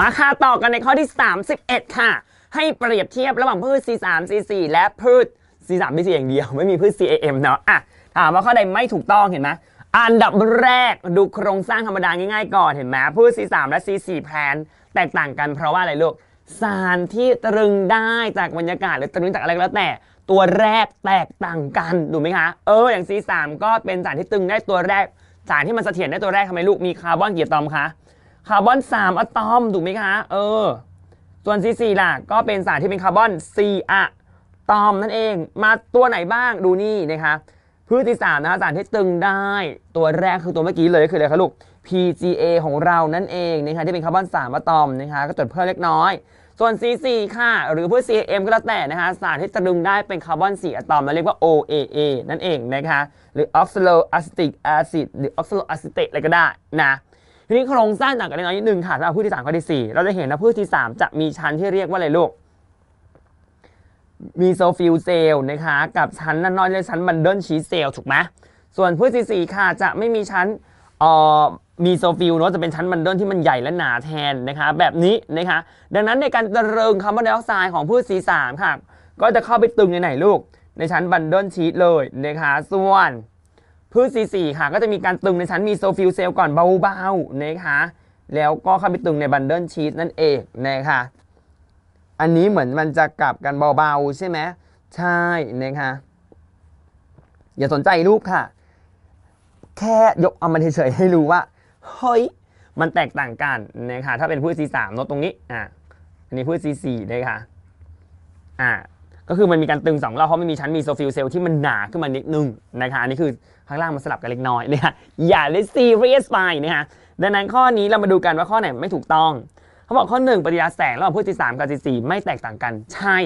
มาค่าต่อกันในข้อที่ 31 ค่ะ ให้เปรียบเทียบระหว่างพืช C3 C4 และพืช C3 C4 อย่างเดียว ไม่มีพืช CAM เนาะอ่ะถามว่าข้อใดไม่ถูกต้อง เห็นไหม อันดับแรกดูโครงสร้างธรรมดาง่ายๆ ก่อน เห็นไหม พืช C3 และ C4 แพลนแตกต่างกัน เพราะว่าอะไรลูก สารที่ตรึงได้จากบรรยากาศ หรือตรึงจากอะไรก็แล้วแต่ตัวแรกแตกต่างกันดูไหมคะ เออ อย่าง C3 ก็เป็นสารที่ตึงได้ตัวแรก สารที่มันเสถียรได้ตัวแรกทำไมลูก มีคาร์บอนกี่อะตอมคะคาร์บอน3อะตอมถูกไหมคะเออส่วน C4 ล่ะ ก็เป็นสารที่เป็นคาร์บอน4อะตอมนั่นเองมาตัวไหนบ้างดูนี่นะคะ พืชที่3นะคะสารที่ตึงได้ตัวแรกคือตัวเมื่อกี้เลยคืออะไรคะลูก PGA ของเรานั่นเองนะคะที่เป็นคาร์บอน3อะตอมนะคะ ก็จดเพิ่มเล็กน้อยส่วน C4 ค่ะหรือพืช CAM ก็แล้วแต่นะคะสารที่ตึงได้เป็นคาร์บอน4อะตอมเราเรียกว่า OAA นั่นเองนะคะหรือ Oxaloacetic Acid หรือ Oxaloacetate อะไรก็ได้นะทีนี้โครงสร้างต่างกันเล็กน้อยนิดนึงค่ะสำหรับพืชที่สามกับที่สี่เราจะเห็นนะพืชที่สามจะมีชั้นที่เรียกว่าอะไรลูก มีโซฟิลเซลนะคะ กับชั้นนั่นน้อยเลยชั้นบันเดิลชีเซลถูกไหมส่วนพืชที่สี่ค่ะ จะไม่มีชั้นเอ่อมีโซฟิลเนาะจะเป็นชั้นบันเดิลที่มันใหญ่และหนาแทนนะคะ แบบนี้นะคะ ดังนั้นในการเจริญคาร์บอนไดออกไซด์ของพืชสีสามค่ะ ก็จะเข้าไปตึงในไหนลูก ในชั้นบันเดิลชีเลยนะคะส่วนพืช C4 ค่ะก็จะมีการตึงในชั้นมีโซฟิลเซลก่อนเบาๆนะคะแล้วก็เข้าไปตึงในบันเดิลชีสนั่นเองนะคะอันนี้เหมือนมันจะกลับกันเบาๆใช่ไหมใช่นะคะอย่าสนใจรูปค่ะ แค่ยกเอามาเฉยๆให้รู้ว่าเฮ้ยมันแตกต่างกันนะคะถ้าเป็นพืช C3 โน้ตตรงนี้อ่ะอันนี้พืช C4 นะคะอ่าก็คือมันมีการตึงสองรอบเพราะมันมีชั้นมีโซฟิลเซลที่มันหนาขึ้นมานิดนึงนะคะอันนี้คือข้างล่างมันสลับกันเล็กน้อยนะฮะอย่าเลยซีเรียสไปนะฮะดังนั้นข้อนี้เรามาดูกันว่าข้อไหนไม่ถูกต้อง เขาบอกข้อ 1 ปฏิงปริยาแสงระหว่างพืชที่ 3กับที่4ไม่แตกต่างกันใช่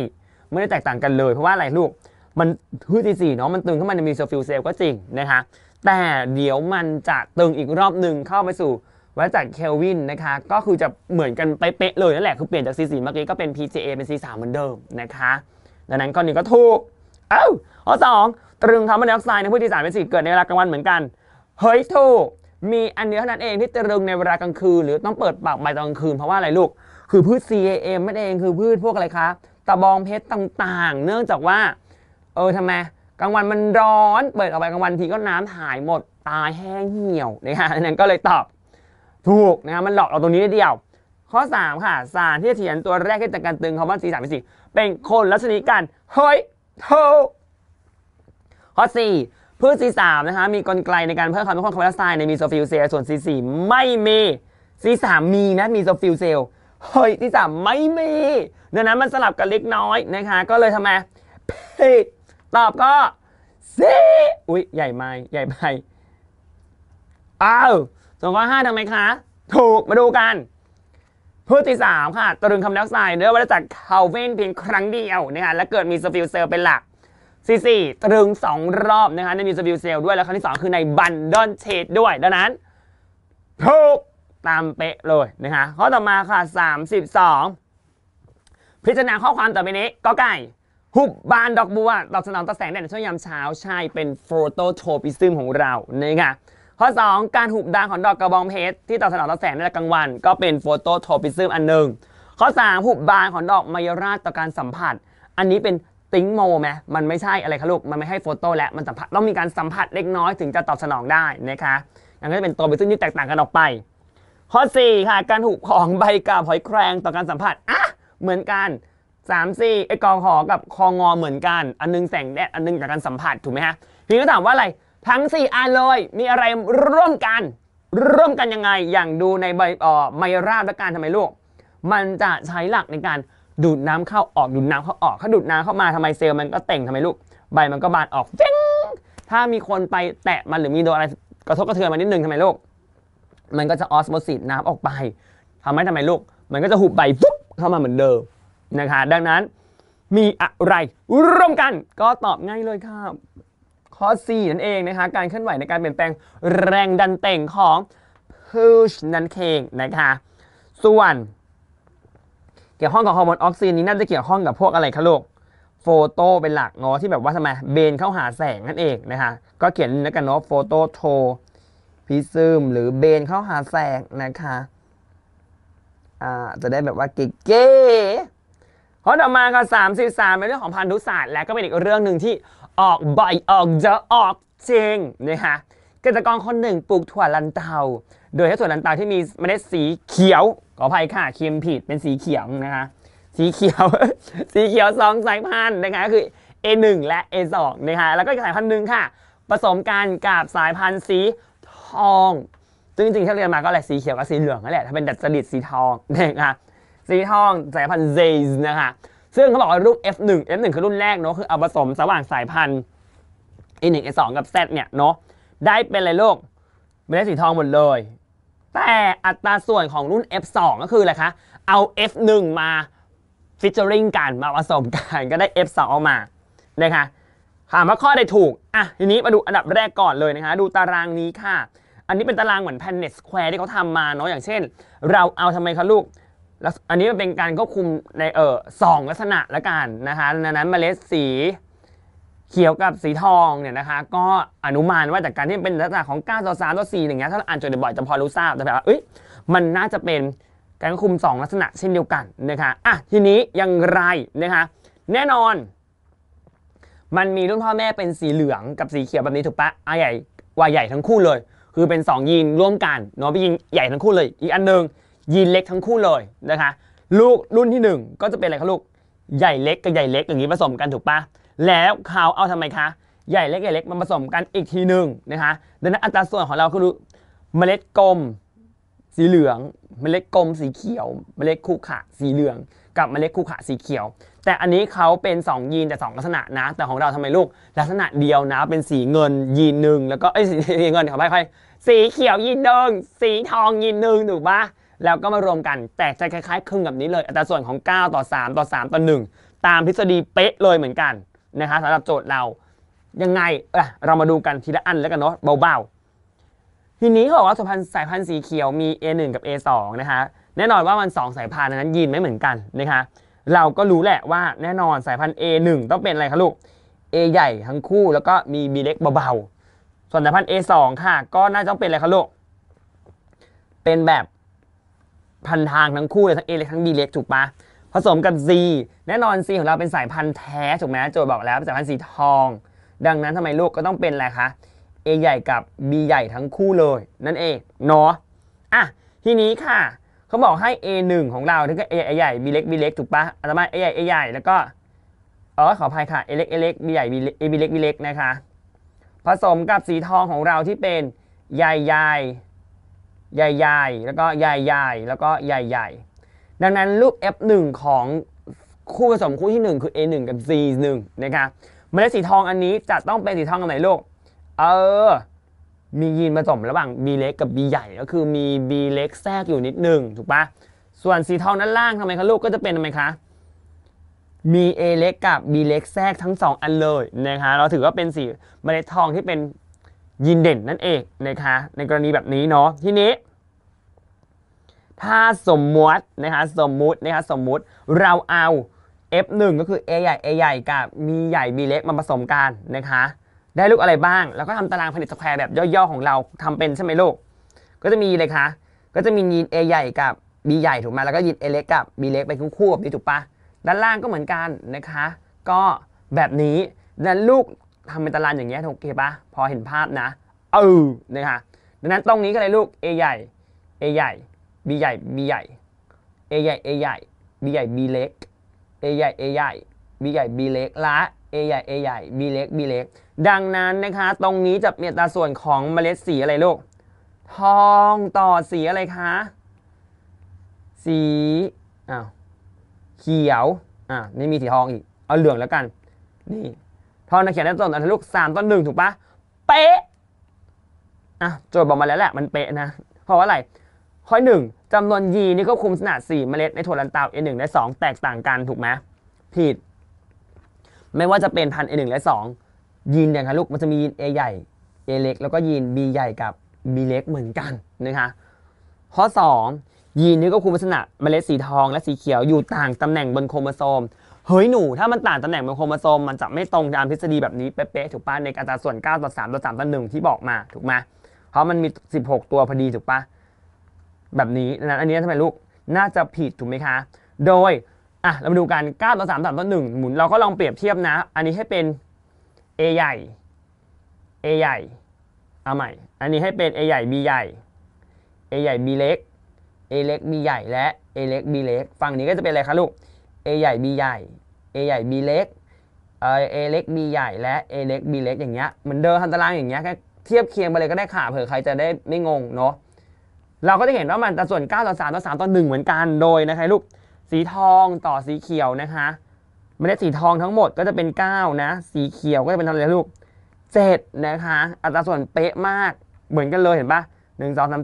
ไม่ได้แตกต่างกันเลยเพราะว่าอะไรลูกมันพืชที่4เนาะมันตึงเข้ามาในมีโซฟิลเซลก็จริงนะคะแต่เดี๋ยวมันจะตึงอีกรอบหนึ่งเข้าไปสู่วัดจากเคลวินนะคะก็คือจะเหมือนกันไปเป๊ะเลยนั่นแหละคือเปลี่ยนจาก C4 เมื่อกี้ก็เป็น PCA เป็น C3 เหมือนเดิมนะคะดังนั้นข้อนี้ ก็ถูกเอ้าข้อสองตรึงคาร์บอนไดออกไซด์ในพื้ที่สารเป็นสิ่งเกิดในเวลากลางวันเหมือนกัน เฮ้ยถูก มีอันเดียวเท่านั้นเองที่ตรึงในเวลากลางคืนหรือต้องเปิดปากใบตอนกลางคืนเพราะว่าอะไรลูกคือพืช CAM ไม่เองคือพืชพวกอะไรคะตะบองเพชรต่างๆ เนื่องจากว่าเออทำไมกลางวันมันร้อนเปิดออกไปกลางวันทีก็น้ำหายหมดตายแห้งเหี่ยวนะฮะนั้นก็เลยตอบถูกนะฮะมันหลอกเราตรงนี้ได้เดียวข้อ 3 ค่ะ สารที่เขียนตัวแรกที่จากการตึงคำว่าสีสามสีเป็นคนลักษณะกัน เฮ้ยโทข้อ 4พืชสีสามนะคะมีกลไกในการเพิ่มความเข้มข้นคาร์บอนไดออกไซด์ในมีโซฟิลเซลส่วนสีสี่ไม่มีสีสามมีนะมีโซฟิลเซลเฮ้ยสีสามไม่มีดังนั้นมันสลับกันเล็กน้อยนะคะ ก็เลยทำไมผิดตอบก็ซีอุ้ยใหญ่ไปใหญ่ไปอ้าวส่วนข้อห้าทำไมคะถูกมาดูกันพือที่สามค่ะตรึงคำนักไซด์เนื้อวัตจากเคาเว้นเพียงครั้งเดียวนะคะและเกิดมีสฟิลเซลเป็นหลักสี่สี่ตรึง 2 รอบนะคะในมีสฟิลเซลด้วยแล้วครั้งที่ 2 คือในบันดอนเชดด้วยดังนั้นถูกตามเป๊ะเลยนะคะข้อต่อมาค่ะ32 พิจารณาข้อความต่อไปนี้ก็ไก่หุบบานดอกบัวตอบสนองต่อแสงแดดในช่วงยามเช้าใช่เป็นโฟโตโทปิซึมของเรานะคะข้อ 2 การหุบดางของดอกกระบองเพชรที่ตอบสนองต่อแสงในกลางวัน ก็เป็นโฟโตโทปิซึมอันหนึ่งข้อ 3 หุบบานของดอกมายราชต่อการสัมผัส อันนี้เป็นติ้งโมไหมมันไม่ใช่อะไรคะลูกมันไม่ให้โฟโต้แล้วมันสัมผัสต้องมีการสัมผัสเล็กน้อยถึงจะตอบสนองได้นะคะอันนี้เป็นตัวไปซึ่งที่แตกต่างกันออกไป ข้อ4ค่ะการหุบของใบกาบหอยแครงต่อการสัมผัสอ่ะเหมือนกัน3 4ไอ้กองหอกับคองอเหมือนกันอันนึงแสงแดดอันนึงจากการสัมผัสถูกไหมฮะพีนก็ถามว่าอะไรทั้ง4อันเลยมีอะไรร่วมกัน ร่วมกันยังไง อย่างดูในใบไมราบและการทำไมลูก มันจะใช้หลักในการดูดน้ำเข้าออก ดูดน้ำเข้าออกถ้าดูดน้ำเข้ามาทำไมเซลล์มันก็เต่งทำไมลูก ใบมันก็บานออกเจ้งถ้ามีคนไปแตะมันหรือมีโดนอะไรกระทบกระเทือนมานิดนึงทำไมลูก มันก็จะออสโมซิสน้ำออกไป ทำให้ทำไมลูก มันก็จะหุบใบปุ๊บเข้ามาเหมือนเดิมนะคะ ดังนั้นมีอะไร ร่วมกันก็ตอบง่ายเลยครับข้อ C นั่นเองนะคะ การเคลื่อนไหวในการเปลี่ยนแปลงแรงดันเต่งของ push นั่นเองนะคะ ส่วน เกี่ยวข้องกับฮอร์โมนออกซินนี้น่าจะเกี่ยวข้องกับพวกอะไรคะลูก โฟโตเป็นหลักเนาะที่แบบว่าทำไมเบนเข้าหาแสงนั่นเองนะคะ ก็เขียนแล้วกันเนาะโฟโตโทพิซึมหรือเบนเข้าหาแสงนะคะ อ่าจะได้แบบว่าเก๋ๆข้อต่อมาค่ะ33เป็นเรื่องของพันธุศาสตร์และก็เป็นอีกเรื่องหนึ่งที่ออกบ่อยออกจะออกจริงนะคะเกษตรกรคนหนึ่งปลูกถั่วลันเตา โดยให้ถั่วลันเตาที่มีเมล็ดสีเขียวขออภัยค่ะเคียมผิดเป็นสีเขียวนะคะสีเขียวสีเขียวสองสายพันธุ์นะคะคือ A1 และ A2 นะคะแล้วก็สายพันธุ์หนึ่งค่ะผสมกันกับสายพันธุ์สีทองซึ่งจริงๆที่เรียนมาก็แหละสีเขียวกับสีเหลืองนั่นแหละถ้าเป็นดัดจริตสีทองนะคะสีทองสายพันธุ์เจสนะคะซึ่งเขาบอกว่ารุ่น F1 F1 คือรุ่นแรกเนาะคือเอาผสมระหว่างสายพันธุ์ A1 A2 กับ Z เนี่ยเนาะได้เป็นอะไรลูกเม่็ดสีทองหมดเลย แต่อัตราส่วนของรุ่น F2 ก็คืออะไรคะเอา F1 มา ฟิชเชอริงกัน มาผสมกัน ก็ได้ F2 ออกมานะคะถามว่าข้อใดถูก อ่ะ ทีนี้มาดูอันดับแรกก่อนเลยนะคะ ดูตารางนี้ค่ะ อันนี้เป็นตารางเหมือน Planet Square ที่เขาทำมาเนาะอย่างเช่น เราเอาทำไมคะลูกแล้วอันนี้มันเป็นการควบคุมในเออสองลักษณะละกันนะคะดังนั้นเมล็ดสีเขียวกับสีทองเนี่ยนะคะก็อนุมานว่าจากการที่เป็นลักษณะของ9ต่อ3ต่อ4อย่างเงี้ยถ้าเราอ่านจดบ่อยจะพอรู้ทราบแต่แบบว่าเอ้ยมันน่าจะเป็นการควบคุม 2 ลักษณะเช่นเดียวกันนะคะอ่ะทีนี้อย่างไรนะคะแน่นอนมันมีรุ่นพ่อแม่เป็นสีเหลืองกับสีเขียวแบบนี้ถูกปะอ่าใหญ่ว่าใหญ่ทั้งคู่เลย คือเป็น 2ยีนร่วมกันเนาะพี่ยิงใหญ่ทั้งคู่เลยอีกอันหนึ่งยีนเล็กทั้งคู่เลยนะคะ ลูกรุ่นที่1ก็จะเป็นอะไรคะลูกใหญ่เล็กกับใหญ่เล็กอย่างนี้ผสมกันถูกปะแล้วเขาเอาทำไมคะ ใหญ่เล็กใหญ่เล็กมันผสมกันอีกทีหนึ่งนะคะดังนั้นอัตราส่วนของเราคือเมล็ดกลมสีเหลือง เมล็ดกลมสีเขียวเมล็ดคู่ขะสีเหลืองกับเมล็ดคู่ขะสีเขียว แต่อันนี้เขาเป็น 2ยีนแต่2ลักษณะนะ แต่ของเราทำไมลูก ลักษณะเดียวนะเป็นสีเงินยีนหนึ่งแล้วก็ไอ้สีเงินขอไปค่อยสีเขียวยีนหนึ่งสีทองยีนหนึ่งถูกปะแล้วก็มารวมกัน แตกจะคล้ายๆคลึงแบบนี้เลยอัตราส่วนของ 9 ต่อ 3 ต่อ 3ต่อ1ตามทฤษฎีเป๊ะเลยเหมือนกันนะคะสำหรับโจทย์เรา ยังไงเออเรามาดูกันทีละอันแล้วกันเนาะ เบา ๆ ทีนี้เขาบอกว่าสายพันธุ์สายพันธุ์สีเขียวมี A1 กับ A2 นะคะ แน่นอนว่ามัน 2 สายพันธุ์นั้นยีนไม่เหมือนกันนะคะ เราก็รู้แหละว่าแน่นอนสายพันธุ์ A1 ต้องเป็นอะไรคะลูก A ใหญ่ ทั้งคู่แล้วก็มี B เล็กเบาๆ ส่วนสายพันธุ์ A2 ค่ะก็น่าจะต้องเป็นอะไรคะลูก เป็นแบบพันทางทั้งคู่เลยทั้ง A เล็กทั้ง B เล็กถูกปะผสมกับ Z แน่นอน Z ของเราเป็นสายพันธุ์แท้ถูกไหมโจทย์บอกแล้วเป็นสายพันธุ์สีทอง ดังนั้นทำไมลูกก็ต้องเป็นอะไรคะ A ใหญ่กับ B ใหญ่ทั้งคู่เลยนั่นเองเนาะอ่ะทีนี้ค่ะเขาบอกให้ A1 ของเราถึงก็ A ใหญ่ B เล็ก B เล็กถูกปะอัตมา A ใหญ่ A ใหญ่แล้วก็เออขออภัยค่ะ A เล็ก A เล็ก B ใหญ่ B เล็ก A B เล็ก B เล็กนะคะผสมกับสีทองของเราที่เป็นใหญ่ใหญ่ใหญ่ๆ แล้วก็ใหญ่ๆ แล้วก็ใหญ่ๆ ดังนั้นลูก F1 ของคู่ผสมคู่ที่ 1 คือ A1 กับ C1 นะคะเมล็ดสีทองอันนี้จะต้องเป็นสีทองอะไหนลูก เออ มียีนผสมระหว่าง B เล็กกับ B ใหญ่ก็คือมี B เล็กแทรกอยู่นิดหนึ่งถูกปะส่วนสีทองด้านล่างทำไมคะลูกก็จะเป็นทำไมคะ มี A เล็กกับ B เล็กแทรกทั้ง 2 อันเลยนะคะเราถือว่าเป็นสีเมล็ดทองที่เป็นยินเด่นนั่นเองนะคะในกรณีแบบนี้เนาะทีนี้ถ้าสมมตินะคะสมมุตินะคะสมมุติเราเอา F1 ก็คือ A ใหญ่ A ใหญ่กับมีใหญ่ b เล็กมาผสมกันนะคะได้ลูกอะไรบ้างแล้วก็ทำตารางผลิตสแควร์แบบย่อๆของเราทำเป็นใช่ไหมลูกก็จะมีเลยคะก็จะมียีน A ใหญ่กับ B ใหญ่ถูกไหมแล้วก็ยีน A เล็กกับ B เล็กไปคู่ๆแบบนี้ถูกปะด้านล่างก็เหมือนกันนะคะก็แบบนี้และลูกทำเป็นตารางอย่างเงี้ยโอเคปะพอเห็นภาพนะ เออนะคะดังนั้นตรงนี้ก็เลยลูก a ใหญ่ a ใหญ่ b ใหญ่ b ใหญ่ a ใหญ่ a ใหญ่ b ใหญ่ b เล็ก a ใหญ่ a ใหญ่ b ใหญ่ b เล็กละ a ใหญ่ a ใหญ่ b เล็ก b เล็ก ดังนั้นนะคะตรงนี้จะมีอัตาส่วนของเมล็ดสีอะไรลูกทองต่อสีอะไรคะ สีอ้าวเขียวอ่าไม่มีสีทองอีก เอาเหลืองแล้วกันนี่ทอนักเขียนได้ต่น่อทะลุสามต้นหนึ่งถูกปะเป๊ะ อ่ะโจทย์บอกมาแล้วแหละ มันเป๊ะนะ เพราะว่าอะไร ข้อหนึ่งจำนวนยีนี่ก็คุมขนาดสี่เมล็ดในถั่วลันเตา A1 และ 2 แตกต่างกันถูกไหมผิด ไม่ว่าจะเป็นพัน A1 และ 2 ยีนอย่างคะลูกมันจะมียีน A ใหญ่ A เล็ก แล้วก็ยีน B ใหญ่กับ B เล็กเหมือนกันนะคะข้อ2ยีนนี้ก็คุมลักษณะเมล็ดสีทองและสีเขียวอยู่ต่างตำแหน่งบนโครโมโซมเฮ้ยหนูถ้ามันต่างตำแหน่งบนโครโมโซมมันจะไม่ตรงตามทฤษฎีแบบนี้ เป๊ะๆถูกปะในอัตราส่วน 9 ต่อ 3 ต่อ 3 ต่อ 1 ที่บอกมา ถูกไหมเพราะมันมี 16 ตัวพอดีถูกปะแบบนี้นะ้อันนี้ทำไมลูก น่าจะผิดถูกไหมคะ โดย อ่ะ เรามาดูกัน 9ต่อ 3 ต่อ 3 ต่อ 1 หมุนเราก็ลองเปรียบเทียบนะ อันนี้ให้เป็น a ใหญ่ a ใหญ่เอาใหม่อันนี้ให้เป็น a ใหญ่ b ใหญ่ a ใหญ่ b เล็ก a เล็ก b ใหญ่และ a เล็ก b เล็กฝั่งนี้ก็จะเป็นอะไรคะลูก A ใหญ่ B ใหญ่ A ใหญ่ B เล็กเอเเล็ก B ใหญ่และ A เล็ก B เล็กอย่างเงี้ยเหมือนเดิมทำตารางอย่างเงี้ยแค่เทียบเคียงไปเลยก็ได้ข่เผื่อใครจะได้ไม่งงเนาะเราก็จะเห็นว่ามันสัดส่วน9ต่อ3ต่อ3ต่อ1เหมือนกันโดยนะครับลูกสีทองต่อสีเขียวนะคะเม่็ดสีทองทั้งหมดก็จะเป็น9นะสีเขียวก็จะเป็นเท่าไหร่ลูก7นะคะอัตราส่วนเป๊ะมากเหมือนกันเลยเห็นปะ1 2 3 4 5 6็น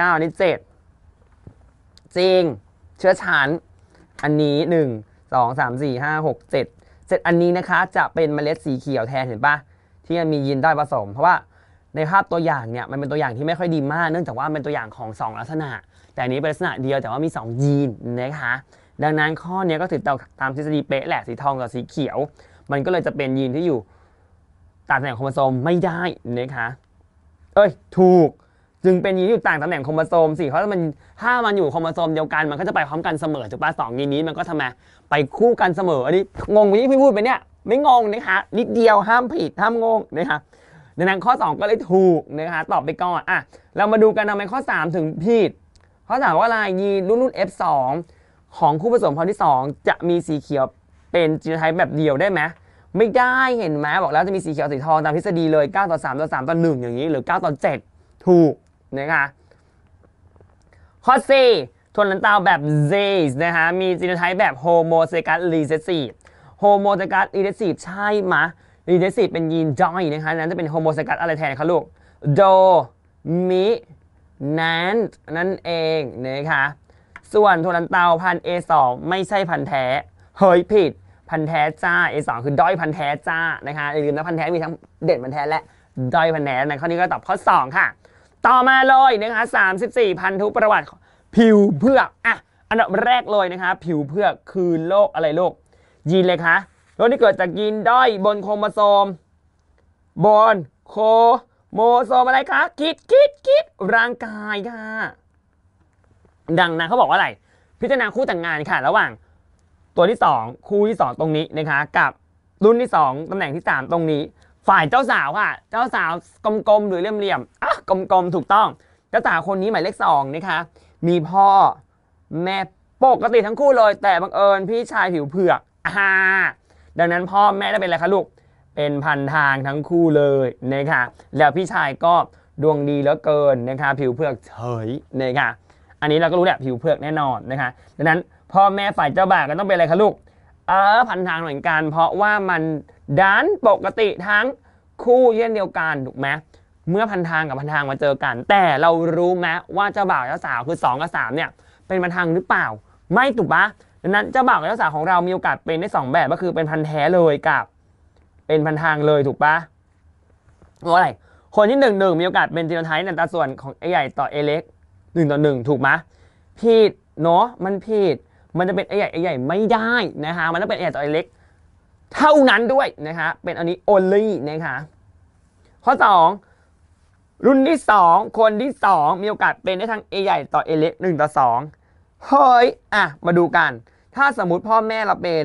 9นี่7จริงเชื้อชันอันนี้หนึ่งสองสามสี่ห้าหกเจ็ดเจ็ดอันนี้นะคะจะเป็นเมล็ดสีเขียวแทนเห็นปะที่มันมียีนได้ผสมเพราะว่าในภาพตัวอย่างเนี่ยมันเป็นตัวอย่างที่ไม่ค่อยดีมาก เนื่องจากว่าเป็นตัวอย่างของ 2 ลักษณะ แต่อันนี้เป็นลักษณะเดียวแต่ว่ามี 2 ยีนนะคะดังนั้นข้อนี้ก็ถือตามทฤษฎีเป๊ะแหละสีทองกับสีเขียว มันก็เลยจะเป็นยีนที่อยู่ตามแ่งโครโมโซมไม่ได้นะคะเอ้ยถูกจึงเป็นยีนอยู่ต่างตำแหน่งโครโมโซมสิเพราะมันถ้ามันอยู่โครโมโซมเดียวกันมันก็จะไปพร้อมกันเสมอถูกป่ะสองยีนนี้มันก็ทำไมไปคู่กันเสมออันนี้งงธีพี่พูดไปเนี่ยไม่งงนะคะนิดเดียวห้ามผิด ห้ามงงนะคะในั้นข้อ2ก็เลยถูกนะคะตอบไปก่อนอ่ะเรามาดูกันทำไมข้อ 3 ถึงผิดข้อ3ว่าลายยีนรุ่นรุ่น F2 ของคู่ผสมพันธุ์ที่ 2 จะมีสีเขียวเป็นจีโนไทป์แบบเดียวได้ไหมไม่ได้เห็นไหมบอกแล้วจะมีสีเขียวสีทองตามทฤษฎีเลย9ต่อ3ต่อ3ต่อ1อย่างนี้หรือ9ต่อ7ถูกนะคะข้อ C ทวนลันเตาแบบ z s นะคะมีจีโนไทป์แบบ homo z ซกั t ร recessive homo zygote recessive ใช่ไหม recessive เป็นยีนจอยนะคะนั้นจะเป็น homo z ซกั t e อะไรแทนคะลูก do mi นั้นนั่นเองนะคะส่วนทวนลันเตาพัน A2 ไม่ใช่พันแท้ เฮ้ยผิด พันแท้จ้า A2 คือด้อยพันแท้จ้านะคะอย่าลืมนะพันแท้มีทั้งเด่นพันแท้และด้อยพันแท้นข้อนี้ก็ตอบข้อ2ค่ะต่อมาเลยนะคะ34พันธุประวัติผิวเพือกอ่ะอันดับแรกเลยนะคะผิวเพือก คือโรคอะไรโรคยีนเลยคะโรคที่เกิดจากยีนด้อยบนโครโมโซมบนโครโมโซมอะไรคะคิดคิดคิดร่างกายค่ะ ดังนั้นเขาบอกว่าอะไร พิจารณาคู่แต่งงานค่ะ ระหว่าง ตัวที่ 2 คู่ที่ 2 ตรงนี้นะคะ กับรุ่นที่ 2ตำแหน่งที่ 3 ตรงนี้ฝ่ายเจ้าสาวค่ะเจ้าสาวกลมๆหรือเหลี่ยมๆอ่ะกลมๆถูกต้อง เจ้าสาวคนนี้หมายเลขสองนะคะ มีพ่อแม่ปกติทั้งคู่เลย แต่บังเอิญพี่ชายผิวเผือกอ่าดังนั้นพ่อแม่ได้เป็นอะไรคะลูก เป็นพันทางทั้งคู่เลยนะคะ แล้วพี่ชายก็ดวงดีเหลือเกินนะคะ ผิวเผือกเฉยนะคะ อันนี้เราก็รู้แหละผิวเผือกแน่นอนนะคะ ดังนั้นพ่อแม่ฝ่ายเจ้าบ่าวก็ต้องเป็นอะไรคะลูก เออพันทางเหมือนกันเพราะว่ามันดันปกติทั้งคู่เช่นเดียวกันถูกไหมเมื่อพันทางกับพันทางมาเจอกัน แต่เรารู้ไหมว่าเจ้าบ่าวเจ้าสาวคือ2กับ3เนี่ยเป็นพันทางหรือเปล่าไม่ถูกปะดังนั้นเจ้าบ่าวกับเจ้าสาวของเรามีโอกาสเป็นได้ 2 แบบก็คือเป็นพันแท้เลยกับ เป็นพันทางเลยถูกปะว่าอะไรคนที่หนึ่งหนึ่งมีโอกาสเป็นจีโนไทป์ในแัต่ส่วนของไอใหญ่ต่อเอเล็กหนึ่งต่อหนึ่งถูกไหมผิดเนาะมันผิดมันจะเป็นไอใหญ่ไอใหญ่ไม่ได้นะคะมันต้องเป็นใหญ่ต่อเล็กเท่านั้นด้วยนะคะเป็นอันนี้ only นะคะ ข้อ 2 รุ่นที่ 2 คนที่ 2 มีโอกาสเป็นได้ทั้ง A ใหญ่ต่อ A เล็ก1ต่อ2เฮ้ยอ่ะมาดูกัน ถ้าสมมติพ่อแม่เราเป็น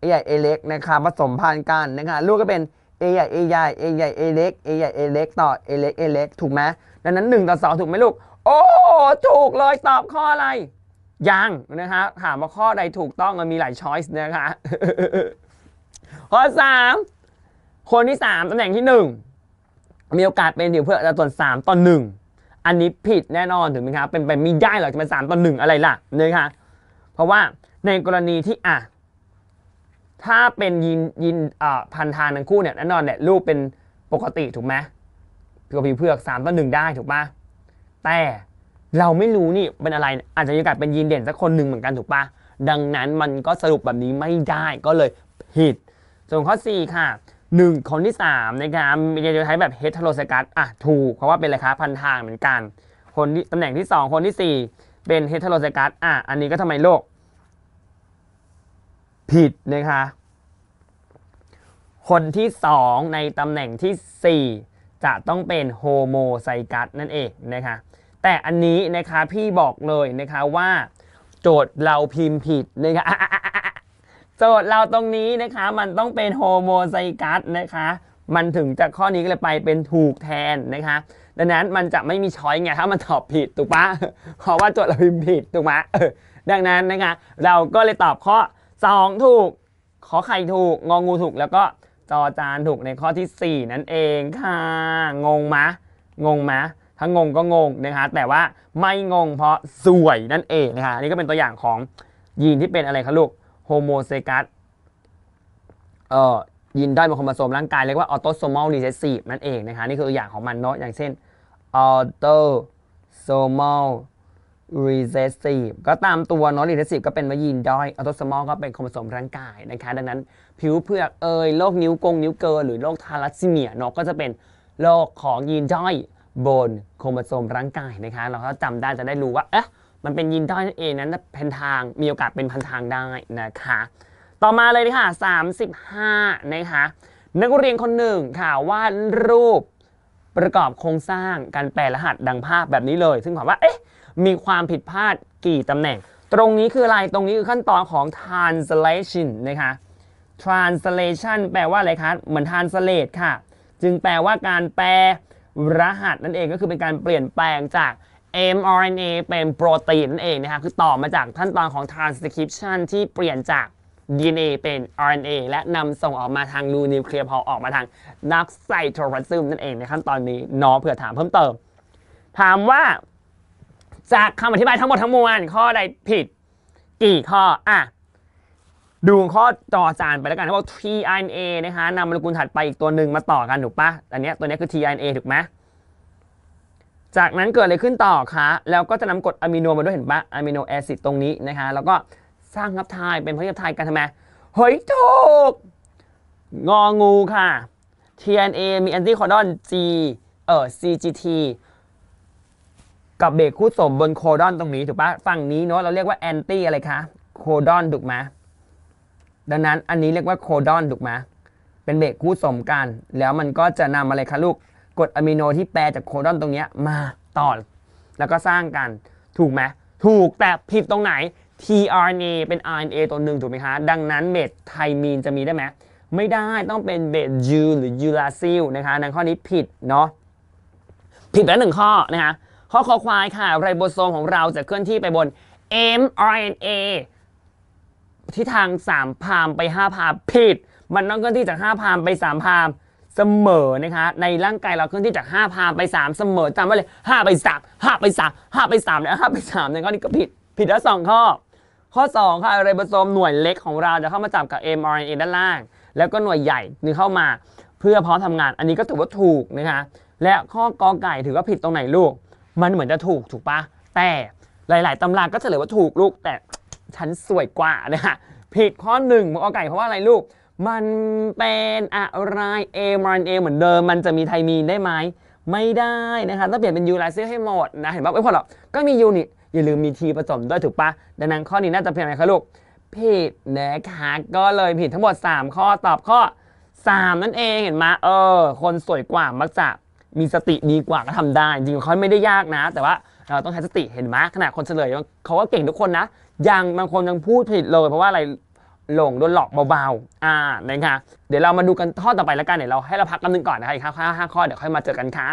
A ใหญ่ A เล็กนะคะผสมพันธุ์กันนะคะลูกก็เป็น A ใหญ่ A ใหญ่ A ใหญ่ A เล็ก A ใหญ่ A เล็กต่อ A เล็ก A เล็กถูกไหมดังนั้น 1 ต่อ 2 ถูกไหมลูก โอ้ ถูกเลยตอบข้ออะไร ยังนะคะถามว่าข้อใดถูกต้องมันมีหลายช้อยส์นะคะข้อสามคนที่สามตำแหน่งที่หนึ่งมีโอกาสเป็นอยู่เพื่อจะตรวจสามต่อหนึ่งอันนี้ผิดแน่นอนถูกไหมครับเป็นไปไม่ได้หรอกจะเป็นสามต่อหนึ่งอะไรล่ะเนี่ยค่ะเพราะว่าในกรณีที่อ่ะถ้าเป็นยินยินพันธานทั้งคู่เนี่ยแน่นอนแหละรูปเป็นปกติถูกไหมพื่อผิวเพือกสามต่อหนึ่งได้ถูกปะแต่เราไม่รู้นี่เป็นอะไรอาจจะมีโอกาสเป็นยีนเด่นสักคนหนึ่งเหมือนกันถูกปะดังนั้นมันก็สรุปแบบนี้ไม่ได้ก็เลยผิดส่วนข้อ 4 ค่ะ1คนที่ 3 นะครับมีเดียช้แบบเฮตโรไซกัสอ่ะถูกเพราะว่าเป็นอะไรคะพันทางเหมือนกันคนที่ตำแหน่งที่ 2 คนที่ 4 เป็นเฮตโรไซกัสอ่ะ อันนี้ก็ทำไมโลกผิดนะคะ คนที่ 2 ในตำแหน่งที่ 4 จะต้องเป็นโฮโมไซกัสนั่นเองนะคะ แต่อันนี้นะคะ พี่บอกเลยนะคะว่า โจทย์เราพิมพ์ผิดนะคะโจทย์เราตรงนี้นะคะมันต้องเป็นโฮโมไซกัสนะคะมันถึงจากข้อนี้ก็เลยไปเป็นถูกแทนนะคะ ดังนั้นมันจะไม่มีช้อยไงถ้ามันตอบผิดถูกปะเพราะว่าโจทย์เราพิมพ์ผิดถูกไหมดังนั้นนะคะเราก็เลยตอบข้อ2ถูกขอไข่ถูกงองูถูก แล้วก็จอจานถูกในข้อที่ 4 นั่นเองค่ะ งงมะงงมะถ้างงก็งงนะคะแต่ว่าไม่งงเพราะสวยนั่นเองนะคะนี่ก็เป็นตัวอย่างของยีนที่เป็นอะไรคะลูกโฮโมเซกัสเอ่อยีนด้อยบนโครโมโซมร่างกาย เรียกว่าออโตโซมอลรีเซสซีฟนั่นเองนะคะ นี่คืออย่างของมันเนาะอย่างเช่นออโตโซมอลรีเซสซีฟก็ตามตัวเนาะรีเซสซีฟก็เป็นว่ายีนด้อยออโตโซมอลก็เป็นโครโมโซมร่างกายนะคะ ดังนั้นผิวเผือกเอยโรคนิ้วกงนิ้วเกอหรือโรคทาลัสซีเมียเนาะก็จะเป็นโรคของยีนด้อยบนโครโมโซมร่างกายนะคะเราก็จำได้จะได้รู้ว่าเอ๊ะมันเป็นยินด้อยนั้นเองนั้นเป็นทางมีโอกาสเป็นพันทางได้นะคะ ต่อมาเลยค่ะ35นะคะนักเรียนคนหนึ่งค่ะวาดรูปประกอบโครงสร้างการแปลรหัสดังภาพแบบนี้เลย ซึ่งถามว่า เอ๊ะมีความผิดพลาดกี่ตำแหน่ง ตรงนี้คืออะไรตรงนี้คือขั้นตอนของ translation นะคะ translation แปลว่าอะไรคะ เหมือน translate ค่ะ จึงแปลว่าการแปลรหัส นั่นเองก็คือเป็นการเปลี่ยนแปลงจาก mRNA เป็นโปรตีนเองนะครับ คือต่อมาจากขั้นตอนของ transcription ที่เปลี่ยนจาก DNA เป็น RNA และนำส่งออกมาทางรูนิวเคลียร์พอออกมาทางนักไซโทรัาซึมนั่นเอง ในขั้นตอนนี้ น้องเผื่อถามเพิ่มเติม ถามว่าจากคำอธิบายทั้งหมดทั้งมวล ข้อใดผิด กี่ข้ออ่ะดูข้อต่อจานไปแล้วกันเขาบอก tRNA นะคะนำโมเลกุลถัดไปอีกตัวหนึ่งมาต่อกันถูกปะอันนี้ตัวนี้คือ tRNA ถูกไหมจากนั้นเกิดอะไรขึ้นต่อคะ แล้วก็จะนำกรดอะมิโนมาด้วยเห็นปะอะมิโนแอซิดตรงนี้นะคะแล้วก็สร้างทับทาย เป็นพยับทายกันทำไม เฮ้ย ถูก งองูค่ะ TNA มีแอนติคอดอน G เอ่อ CGT กับเบรกคู่สมบนโคดอนตรงนี้ ถูกปะฝั่งนี้เนาะเราเรียกว่าแอนตี้อะไรคะโคดอนถูกไหมดังนั้นอันนี้เรียกว่าโคดอนถูกไหมเป็นเบรกคู่สมกัน แล้วมันก็จะนำอะไรคะลูกกรดอะมิโนที่แปลจากโคดอนตรงนี้มาต่อ แล้วก็สร้างกันถูกไหมถูกแต่ผิดตรงไหน tRNA เป็น RNA ตัวหนึ่งถูกไหมคะ ดังนั้นเบสไทมีนจะมีได้ไหมไม่ได้ต้องเป็นเบสยูหรือยูราซิลนะคะดังข้อนี้ผิดเนาะผิดไปหนึ่งข้อนะคะข้อคอควายค่ะไรโบโซมของเราจะเคลื่อนที่ไปบน mRNA ที่ทาง 3พามไป 5พามผิด มันต้องเคลื่อนที่จาก 5พามไป 3พามเสมอนะคะในร่างกายเราเคลื่อนที่จาก5พาไป3เสมอจำไว้เลย5ไป3 5ไป3 5ไป3แล้ว5ไป3ในข้อนี้ก็ผิดผิดแล้ว 2 ข้อ ข้อ2ค่ะอะไรผสมหน่วยเล็กของเราจะเข้ามาจับกับ mRNA ด้านล่าง แล้วก็หน่วยใหญ่นึ่เข้ามา เพื่อพร้อมทำงานอันนี้ก็ถือว่าถูกนะคะและข้อกอไก่ถือว่าผิดตรงไหนลูก มันเหมือนจะถูกถูกปะแต่หลายๆตำราก็เฉลยว่าถูกลูกแต่ฉันสวยกว่านะฮะผิดข้อหนึ่งกอไก่เพราะว่าอะไรลูกมันเป็นอะไรเอมันเอเหมือนเดิมมันจะมีไทมีนได้ไหม ไม่ได้นะคะต้องเปลี่ยนเป็นยูไลซร์ให้หมดนะ เห็นปะไม่พอหรอกก็มียูนิอย่าลืมมีทีผสมด้วยถูกปะดังนั้นข้อนี้น่าจะเป็นอะไรคะลูกผิดนะคะก็เลยผิดทั้งหมด 3 ข้อตอบข้อ 3 นั่นเองเห็นไหมเออ คนสวยกว่ามักจะมีสติดีกว่าก็ทำได้จริงๆเขาไม่ได้ยากนะ แต่ว่าเราต้องใช้สติเห็นไหมขนาดคนเฉลยเขาก็เก่งทุกคนนะยังบางคนยังพูดผิดเลยเพราะว่าอะไรลงโดนหลอกเบาๆ อ่านะคะ เดี๋ยวเรามาดูกันข้อต่อไปแล้วกัน เดี๋ยวเราให้เราพักกันหนึ่งก่อนนะคะอีกห้าข้อห้าข้อ เดี๋ยวค่อยมาเจอกันค่ะ